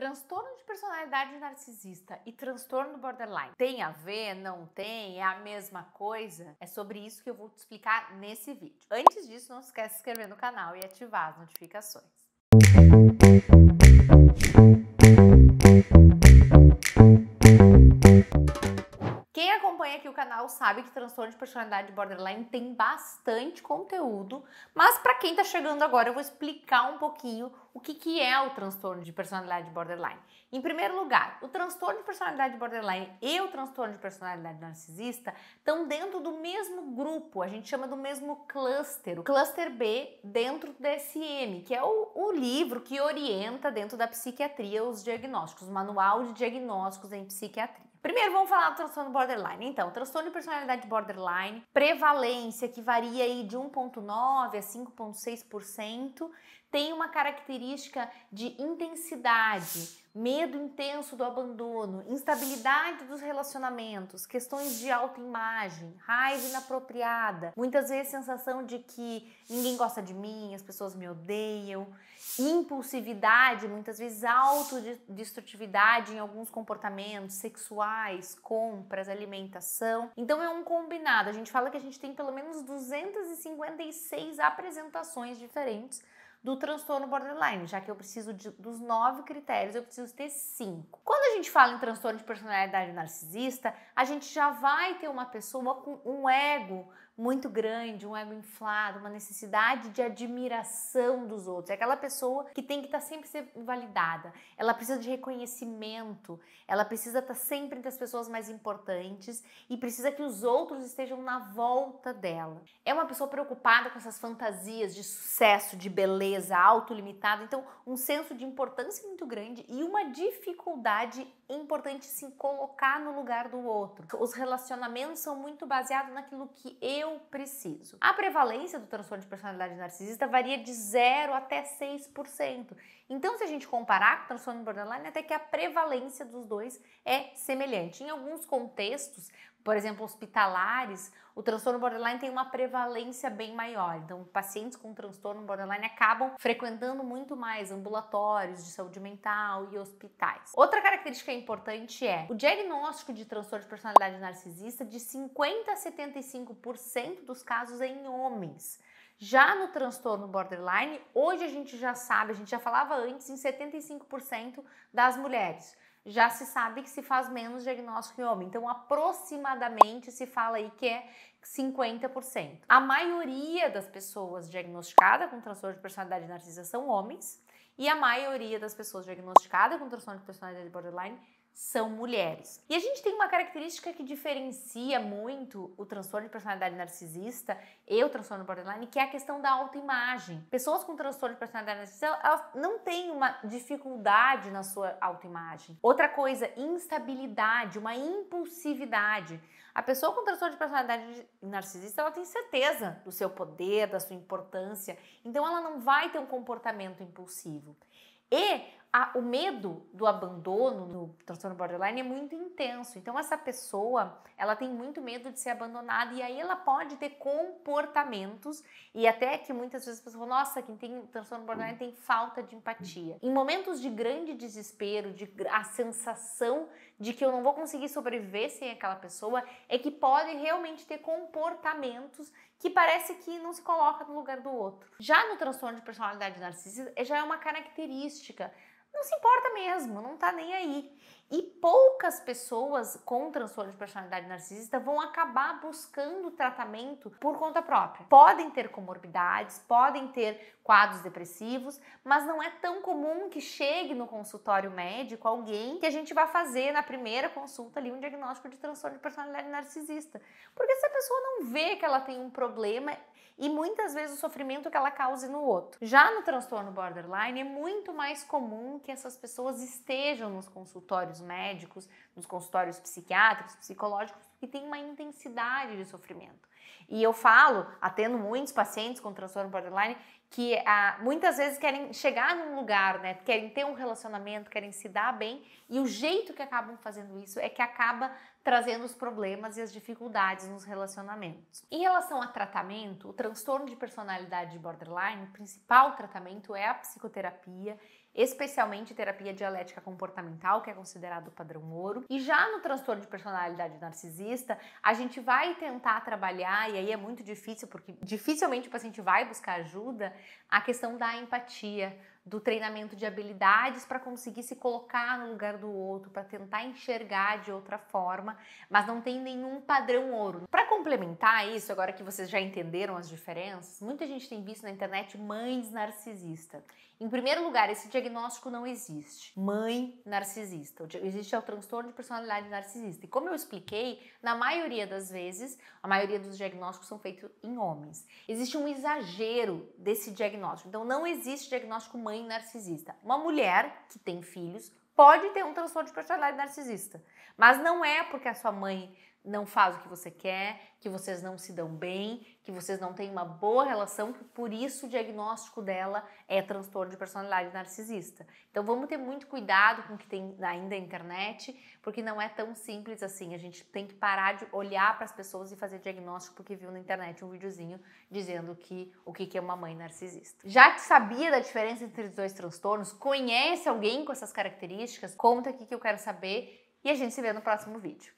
Transtorno de personalidade narcisista e transtorno borderline tem a ver? Não tem? É a mesma coisa? É sobre isso que eu vou te explicar nesse vídeo. Antes disso, não esquece de se inscrever no canal e ativar as notificações. Quem acompanha aqui o canal sabe que transtorno de personalidade borderline tem bastante conteúdo, mas para quem está chegando agora eu vou explicar um pouquinho o que, que é o transtorno de personalidade borderline. Em primeiro lugar, o transtorno de personalidade borderline e o transtorno de personalidade narcisista estão dentro do mesmo grupo, a gente chama do mesmo cluster, o cluster B dentro do DSM, que é o, o livro que orienta dentro da psiquiatria os diagnósticos, o manual de diagnósticos em psiquiatria. Primeiro vamos falar do transtorno borderline. Então, transtorno de personalidade borderline, prevalência que varia aí de 1.9 a 5.6%, tem uma característica de intensidade, medo intenso do abandono, instabilidade dos relacionamentos, questões de autoimagem, raiva inapropriada, muitas vezes sensação de que ninguém gosta de mim, as pessoas me odeiam, impulsividade, muitas vezes autodestrutividade em alguns comportamentos sexuais, compras, alimentação. Então é um combinado. A gente fala que a gente tem pelo menos 256 apresentações diferentes do transtorno borderline, já que eu preciso de, dos nove critérios, eu preciso ter cinco. Quando a gente fala em transtorno de personalidade narcisista, a gente já vai ter uma pessoa com um ego muito grande, um ego inflado, uma necessidade de admiração dos outros. É aquela pessoa que tem que estar tá sempre ser validada. Ela precisa de reconhecimento, ela precisa estar tá sempre entre as pessoas mais importantes e precisa que os outros estejam na volta dela. É uma pessoa preocupada com essas fantasias de sucesso, de beleza, autolimitada. Então, um senso de importância muito grande e uma dificuldade importante se colocar no lugar do outro. Os relacionamentos são muito baseados naquilo que eu eu preciso. A prevalência do transtorno de personalidade narcisista varia de 0 até 6%. Então, se a gente comparar com o transtorno borderline, até que a prevalência dos dois é semelhante. Em alguns contextos, por exemplo, hospitalares, o transtorno borderline tem uma prevalência bem maior. Então, pacientes com transtorno borderline acabam frequentando muito mais ambulatórios de saúde mental e hospitais. Outra característica importante é o diagnóstico de transtorno de personalidade narcisista de 50 a 75% dos casos em homens. Já no transtorno borderline, hoje a gente já sabe, a gente já falava antes, em 75% das mulheres já se sabe que se faz menos diagnóstico em homem. Então, aproximadamente se fala aí que é 50%. A maioria das pessoas diagnosticadas com transtorno de personalidade e narcisista são homens, e a maioria das pessoas diagnosticadas com transtorno de personalidade borderline são mulheres. E a gente tem uma característica que diferencia muito o transtorno de personalidade narcisista e o transtorno borderline, que é a questão da autoimagem. Pessoas com transtorno de personalidade narcisista, elas não têm uma dificuldade na sua autoimagem. Outra coisa, instabilidade, uma impulsividade. A pessoa com transtorno de personalidade narcisista, ela tem certeza do seu poder, da sua importância, então ela não vai ter um comportamento impulsivo. E a, o medo do abandono no transtorno borderline é muito intenso. Então essa pessoa, ela tem muito medo de ser abandonada e aí ela pode ter comportamentos e até que muitas vezes as pessoas falam, nossa, quem tem transtorno borderline tem falta de empatia. Em momentos de grande desespero, de a sensação de que eu não vou conseguir sobreviver sem aquela pessoa, é que pode realmente ter comportamentos que parece que não se coloca no lugar do outro. Já no transtorno de personalidade narcisista, já é uma característica não se importa mesmo, não tá nem aí. E poucas pessoas com transtorno de personalidade narcisista vão acabar buscando tratamento por conta própria. Podem ter comorbidades, podem ter quadros depressivos, mas não é tão comum que chegue no consultório médico alguém que a gente vá fazer na primeira consulta ali um diagnóstico de transtorno de personalidade narcisista. Porque essa pessoa não vê que ela tem um problema e muitas vezes o sofrimento que ela cause é no outro. Já no transtorno borderline é muito mais comum que essas pessoas estejam nos consultórios médicos, nos consultórios psiquiátricos, psicológicos, e tem uma intensidade de sofrimento. E eu falo, atendo muitos pacientes com transtorno borderline, que ah, muitas vezes querem chegar num lugar, né? Querem ter um relacionamento, querem se dar bem, e o jeito que acabam fazendo isso é que acaba trazendo os problemas e as dificuldades nos relacionamentos. Em relação a tratamento, o transtorno de personalidade borderline, o principal tratamento é a psicoterapia, especialmente terapia dialética comportamental, que é considerado o padrão ouro. E já no transtorno de personalidade narcisista, a gente vai tentar trabalhar, e aí é muito difícil, porque dificilmente o paciente vai buscar ajuda, a questão da empatia do treinamento de habilidades para conseguir se colocar no lugar do outro, para tentar enxergar de outra forma, mas não tem nenhum padrão ouro. Para complementar isso, agora que vocês já entenderam as diferenças, muita gente tem visto na internet mães narcisistas. Em primeiro lugar, esse diagnóstico não existe. Mãe narcisista. Existe é o transtorno de personalidade narcisista. E como eu expliquei, na maioria das vezes, a maioria dos diagnósticos são feitos em homens. Existe um exagero desse diagnóstico. Então, não existe diagnóstico mãe mãe narcisista. Uma mulher que tem filhos pode ter um transtorno de personalidade narcisista, mas não é porque a sua mãe não faz o que você quer, que vocês não se dão bem, que vocês não têm uma boa relação, por isso o diagnóstico dela é transtorno de personalidade narcisista. Então vamos ter muito cuidado com o que tem ainda na internet, porque não é tão simples assim. A gente tem que parar de olhar para as pessoas e fazer diagnóstico porque viu na internet um videozinho dizendo que o que é uma mãe narcisista. Já que sabia da diferença entre os dois transtornos, conhece alguém com essas características? Conta aqui que eu quero saber e a gente se vê no próximo vídeo.